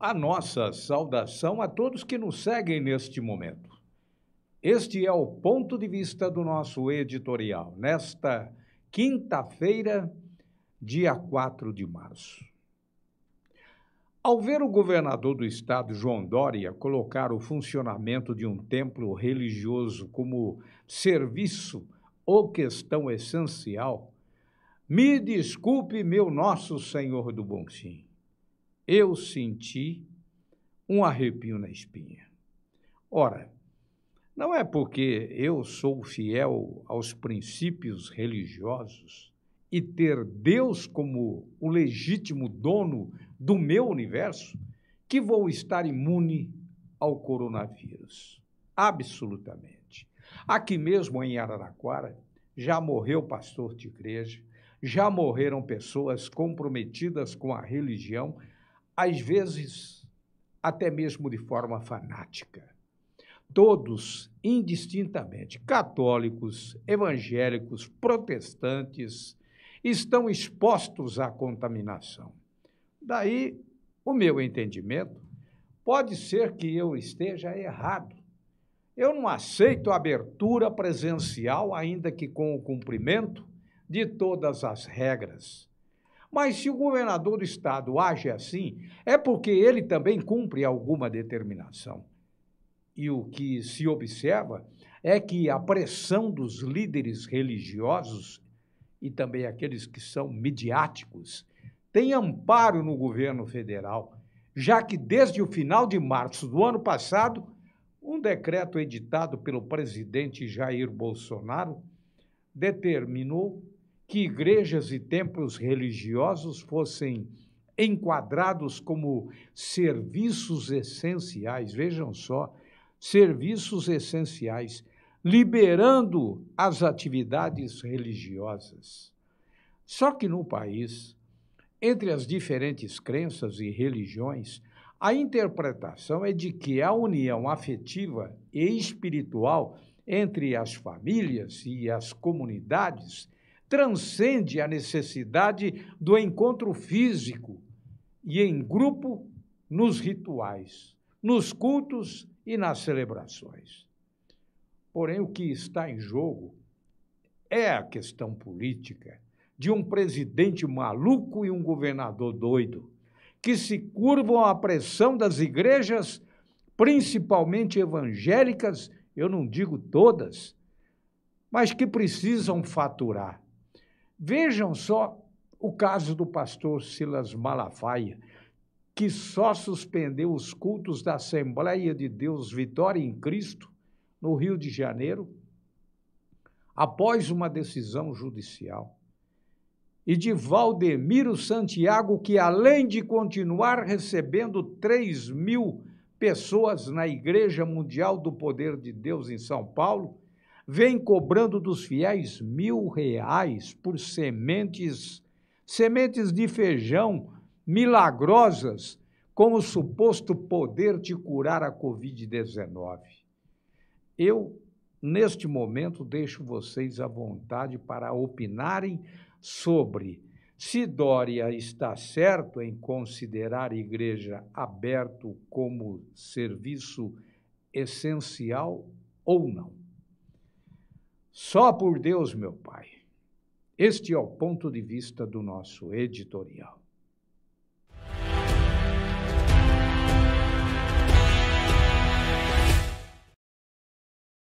a nossa saudação a todos que nos seguem neste momento. Este é o ponto de vista do nosso editorial, nesta quinta-feira, dia 4 de março. Ao ver o governador do estado, João Dória, colocar o funcionamento de um templo religioso como serviço ou questão essencial, me desculpe, meu Nosso Senhor do Bom Fim eu senti um arrepio na espinha. Ora, não é porque eu sou fiel aos princípios religiosos e ter Deus como o legítimo dono do meu universo que vou estar imune ao coronavírus. Absolutamente. Aqui mesmo em Araraquara já morreu pastor de igreja, já morreram pessoas comprometidas com a religião às vezes até mesmo de forma fanática. Todos, indistintamente, católicos, evangélicos, protestantes, estão expostos à contaminação. Daí, o meu entendimento, pode ser que eu esteja errado. Eu não aceito a abertura presencial, ainda que com o cumprimento de todas as regras. Mas se o governador do estado age assim, é porque ele também cumpre alguma determinação. E o que se observa é que a pressão dos líderes religiosos e também aqueles que são midiáticos tem amparo no governo federal, já que desde o final de março do ano passado, um decreto editado pelo presidente Jair Bolsonaro determinou que igrejas e templos religiosos fossem enquadrados como serviços essenciais, vejam só, serviços essenciais, liberando as atividades religiosas. Só que no país, entre as diferentes crenças e religiões, a interpretação é de que a união afetiva e espiritual entre as famílias e as comunidades transcende a necessidade do encontro físico e em grupo nos rituais, nos cultos e nas celebrações. Porém, o que está em jogo é a questão política de um presidente maluco e um governador doido, que se curvam à pressão das igrejas, principalmente evangélicas, eu não digo todas, mas que precisam faturar Vejam só o caso do pastor Silas Malafaia, que só suspendeu os cultos da Assembleia de Deus Vitória em Cristo, no Rio de Janeiro, após uma decisão judicial. E de Valdemiro Santiago, que além de continuar recebendo 3 mil pessoas na Igreja Mundial do Poder de Deus em São Paulo, vem cobrando dos fiéis mil reais por sementes, sementes de feijão milagrosas, com o suposto poder de curar a Covid-19. Eu, neste momento, deixo vocês à vontade para opinarem sobre se Dória está certo em considerar a igreja aberto como serviço essencial ou não. Só por Deus, meu Pai. Este é o ponto de vista do nosso editorial.